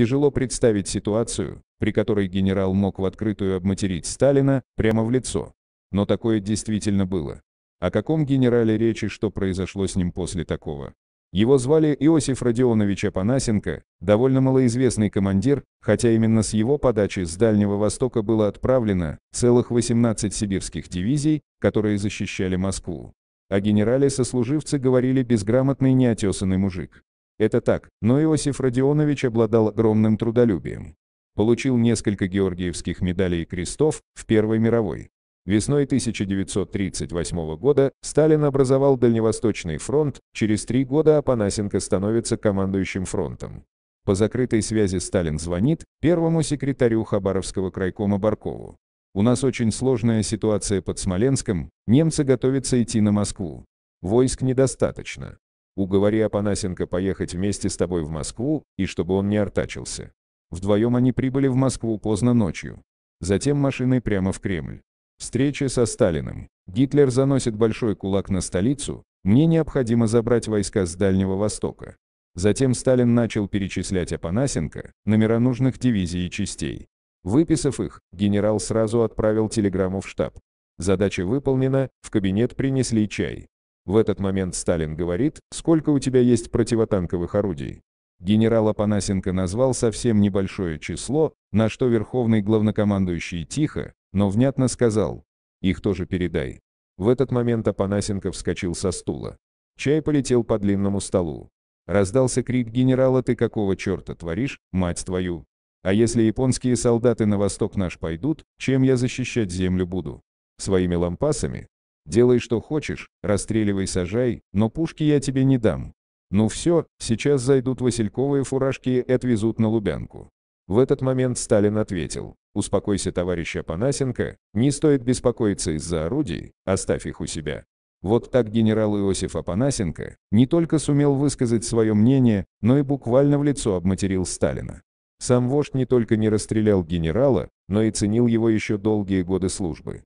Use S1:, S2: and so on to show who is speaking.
S1: Тяжело представить ситуацию, при которой генерал мог в открытую обматерить Сталина прямо в лицо. Но такое действительно было. О каком генерале речи, что произошло с ним после такого? Его звали Иосиф Родионович Апанасенко, довольно малоизвестный командир, хотя именно с его подачи с Дальнего Востока было отправлено целых 18 сибирских дивизий, которые защищали Москву. О генерале сослуживцы говорили безграмотный неотесанный мужик. Это так, но Иосиф Родионович обладал огромным трудолюбием. Получил несколько георгиевских медалей и крестов в Первой мировой. Весной 1938 года Сталин образовал Дальневосточный фронт, через три года Апанасенко становится командующим фронтом. По закрытой связи Сталин звонит первому секретарю Хабаровского крайкома Баркову. «У нас очень сложная ситуация под Смоленском, немцы готовятся идти на Москву. Войск недостаточно. Уговори Апанасенко поехать вместе с тобой в Москву, и чтобы он не артачился. Вдвоем они прибыли в Москву поздно ночью. Затем машиной прямо в Кремль. Встреча со Сталиным. Гитлер заносит большой кулак на столицу, мне необходимо забрать войска с Дальнего Востока. Затем Сталин начал перечислять Апанасенко номера нужных дивизий и частей. Выписав их, генерал сразу отправил телеграмму в штаб. Задача выполнена, в кабинет принесли чай. В этот момент Сталин говорит, сколько у тебя есть противотанковых орудий. Генерал Апанасенко назвал совсем небольшое число, на что верховный главнокомандующий тихо, но внятно сказал, их тоже передай. В этот момент Апанасенко вскочил со стула. Чай полетел по длинному столу. Раздался крик генерала «Ты какого черта творишь, мать твою? А если японские солдаты на восток наш пойдут, чем я защищать землю буду? Своими лампасами? Делай, что хочешь, расстреливай, сажай, но пушки я тебе не дам. Ну все, сейчас зайдут васильковые фуражки и отвезут на Лубянку. В этот момент Сталин ответил, успокойся, товарищ Апанасенко, не стоит беспокоиться из-за орудий, оставь их у себя. Вот так генерал Иосиф Апанасенко не только сумел высказать свое мнение, но и буквально в лицо обматерил Сталина. Сам вождь не только не расстрелял генерала, но и ценил его еще долгие годы службы.